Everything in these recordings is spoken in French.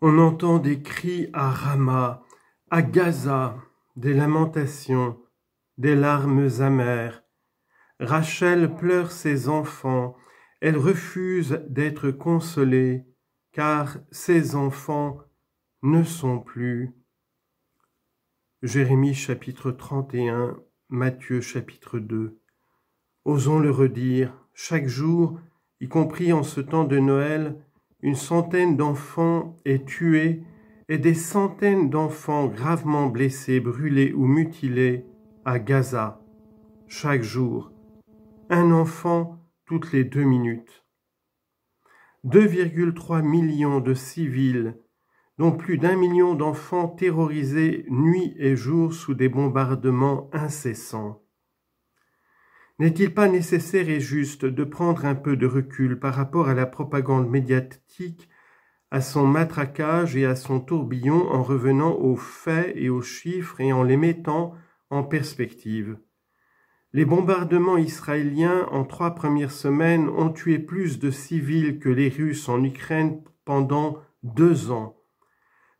On entend des cris à Rama, à Gaza, des lamentations, des larmes amères. Rachel pleure ses enfants, elle refuse d'être consolée, car ses enfants ne sont plus. Jérémie chapitre 31, Matthieu chapitre 2. Osons le redire, chaque jour, y compris en ce temps de Noël, une centaine d'enfants est tuée et des centaines d'enfants gravement blessés, brûlés ou mutilés à Gaza chaque jour, un enfant toutes les deux minutes. 2,3 millions de civils, dont plus d'un million d'enfants terrorisés nuit et jour sous des bombardements incessants. N'est-il pas nécessaire et juste de prendre un peu de recul par rapport à la propagande médiatique, à son matraquage et à son tourbillon en revenant aux faits et aux chiffres et en les mettant en perspective Les bombardements israéliens en trois premières semaines ont tué plus de civils que les Russes en Ukraine pendant deux ans.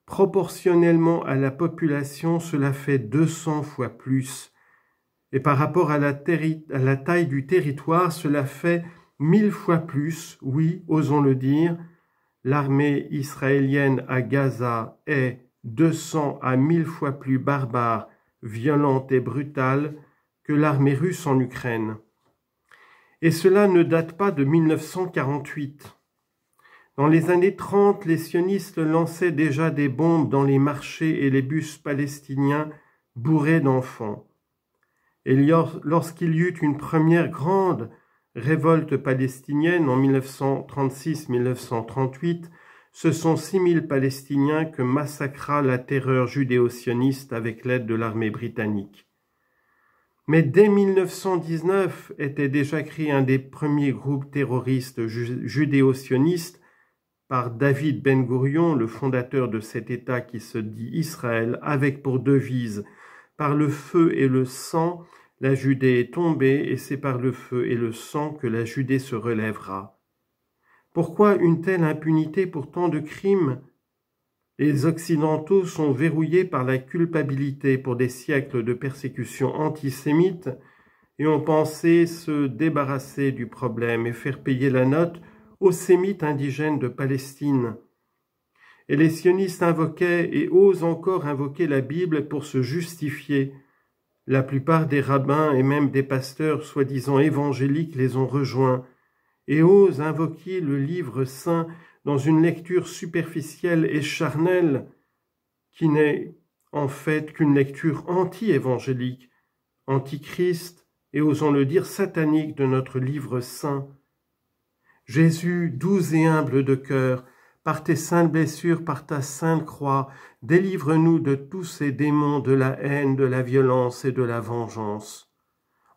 Proportionnellement à la population, cela fait 200 fois plus. Et par rapport à la, taille du territoire, cela fait mille fois plus, oui, osons le dire, l'armée israélienne à Gaza est 200 à 1000 fois plus barbare, violente et brutale que l'armée russe en Ukraine. Et cela ne date pas de 1948. Dans les années 30, les sionistes lançaient déjà des bombes dans les marchés et les bus palestiniens bourrés d'enfants. Et lorsqu'il y eut une première grande révolte palestinienne en 1936-1938, ce sont 6000 Palestiniens que massacra la terreur judéo-sioniste avec l'aide de l'armée britannique. Mais dès 1919 était déjà créé un des premiers groupes terroristes judéo-sionistes par David Ben Gurion, le fondateur de cet État qui se dit Israël, avec pour devise par le feu et le sang, la Judée est tombée et c'est par le feu et le sang que la Judée se relèvera. Pourquoi une telle impunité pour tant de crimes Les Occidentaux sont verrouillés par la culpabilité pour des siècles de persécutions antisémites et ont pensé se débarrasser du problème et faire payer la note aux sémites indigènes de Palestine. Et les sionistes invoquaient et osent encore invoquer la Bible pour se justifier la plupart des rabbins et même des pasteurs soi-disant évangéliques les ont rejoints et osent invoquer le livre saint dans une lecture superficielle et charnelle qui n'est en fait qu'une lecture anti-évangélique, anti-Christ et osons le dire satanique de notre livre saint. Jésus, doux et humble de cœur, par tes saintes blessures, par ta sainte croix, délivre-nous de tous ces démons de la haine, de la violence et de la vengeance.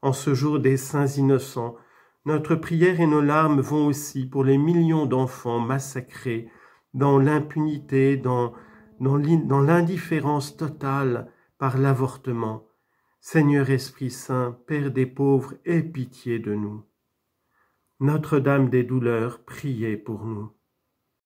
En ce jour des saints innocents, notre prière et nos larmes vont aussi pour les millions d'enfants massacrés dans l'impunité, dans, dans l'indifférence totale par l'avortement. Seigneur Esprit Saint, Père des pauvres, aie pitié de nous. Notre-Dame des douleurs, priez pour nous.